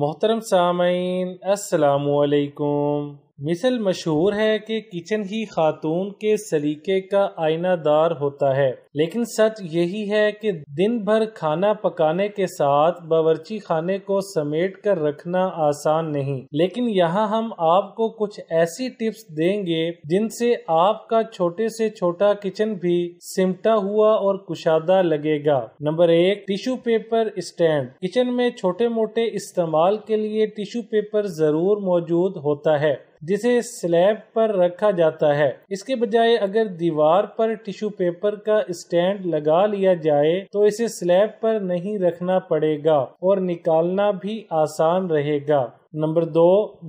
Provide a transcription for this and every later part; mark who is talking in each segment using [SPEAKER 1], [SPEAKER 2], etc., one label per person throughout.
[SPEAKER 1] मोहतरम सामीन असलकुम मिसल मशहूर है कि किचन ही खातून के सलीके का आईनादार होता है लेकिन सच यही है कि दिन भर खाना पकाने के साथ बावर्ची खाने को समेट कर रखना आसान नहीं लेकिन यहाँ हम आपको कुछ ऐसी टिप्स देंगे जिनसे आपका छोटे से छोटा किचन भी सिमटा हुआ और कुशादा लगेगा नंबर एक टिश्यू पेपर स्टैंड किचन में छोटे मोटे इस्तेमाल के लिए टिश्यू पेपर जरूर मौजूद होता है जिसे स्लैब पर रखा जाता है इसके बजाय अगर दीवार पर टिश्यू पेपर का स्टैंड लगा लिया जाए तो इसे स्लैब पर नहीं रखना पड़ेगा और निकालना भी आसान रहेगा नंबर दो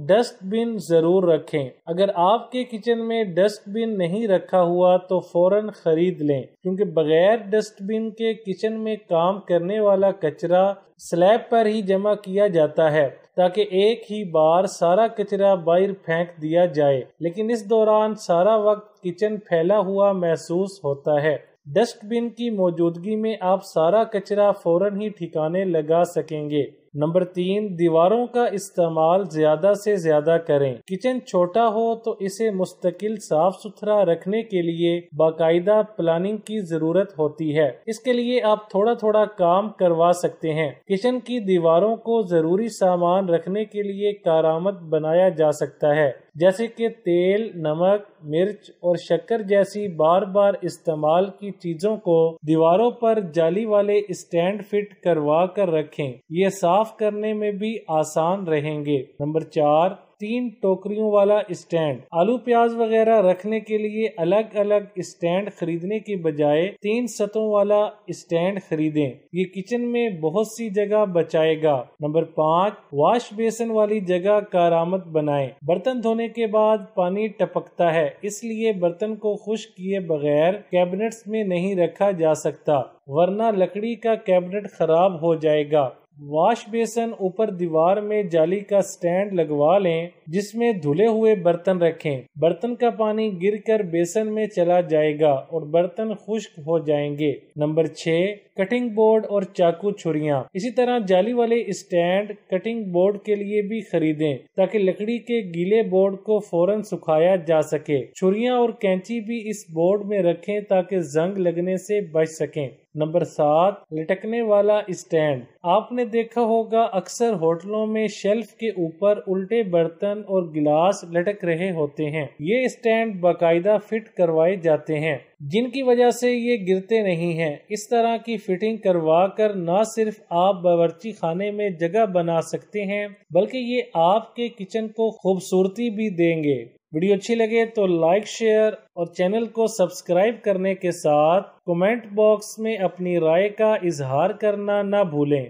[SPEAKER 1] डस्टबिन जरूर रखें अगर आपके किचन में डस्टबिन नहीं रखा हुआ तो फौरन खरीद लें क्योंकि बगैर डस्टबिन के किचन में काम करने वाला कचरा स्लैब पर ही जमा किया जाता है ताकि एक ही बार सारा कचरा बाहर फेंक दिया जाए लेकिन इस दौरान सारा वक्त किचन फैला हुआ महसूस होता है डस्टबिन की मौजूदगी में आप सारा कचरा फौरन ही ठिकाने लगा सकेंगे नंबर तीन दीवारों का इस्तेमाल ज्यादा से ज्यादा करें किचन छोटा हो तो इसे मुस्तकिल साफ सुथरा रखने के लिए बाकायदा प्लानिंग की जरूरत होती है इसके लिए आप थोड़ा थोड़ा काम करवा सकते हैं किचन की दीवारों को जरूरी सामान रखने के लिए कारामद बनाया जा सकता है जैसे कि तेल नमक मिर्च और शक्कर जैसी बार बार इस्तेमाल की चीज़ों को दीवारों पर जाली वाले स्टैंड फिट करवा कर रखें ये साफ करने में भी आसान रहेंगे नंबर चार तीन टोकरियों वाला स्टैंड आलू प्याज वगैरह रखने के लिए अलग अलग स्टैंड खरीदने के बजाय तीन सतों वाला स्टैंड खरीदें ये किचन में बहुत सी जगह बचाएगा नंबर पाँच वॉश बेसन वाली जगह कारामत बनाएं बर्तन धोने के बाद पानी टपकता है इसलिए बर्तन को खुश किए बगैर कैबिनेट्स में नहीं रखा जा सकता वरना लकड़ी का कैबिनेट खराब हो जाएगा वॉश बेसन ऊपर दीवार में जाली का स्टैंड लगवा लें जिसमें धुले हुए बर्तन रखें बर्तन का पानी गिरकर बेसन में चला जाएगा और बर्तन खुश्क हो जाएंगे नंबर छ कटिंग बोर्ड और चाकू छुरियां इसी तरह जाली वाले स्टैंड कटिंग बोर्ड के लिए भी खरीदें ताकि लकड़ी के गीले बोर्ड को फौरन सुखाया जा सके छुरियां और कैंची भी इस बोर्ड में रखें ताकि जंग लगने से बच सकें नंबर सात लटकने वाला स्टैंड आपने देखा होगा अक्सर होटलों में शेल्फ के ऊपर उल्टे बर्तन और गिलास लटक रहे होते हैं ये स्टैंड बाकायदा फिट करवाए जाते हैं जिनकी वजह से ये गिरते नहीं हैं इस तरह की फिटिंग करवा कर न सिर्फ आप बावर्ची खाने में जगह बना सकते हैं बल्कि ये आपके किचन को खूबसूरती भी देंगे वीडियो अच्छी लगे तो लाइक शेयर और चैनल को सब्सक्राइब करने के साथ कमेंट बॉक्स में अपनी राय का इजहार करना ना भूलें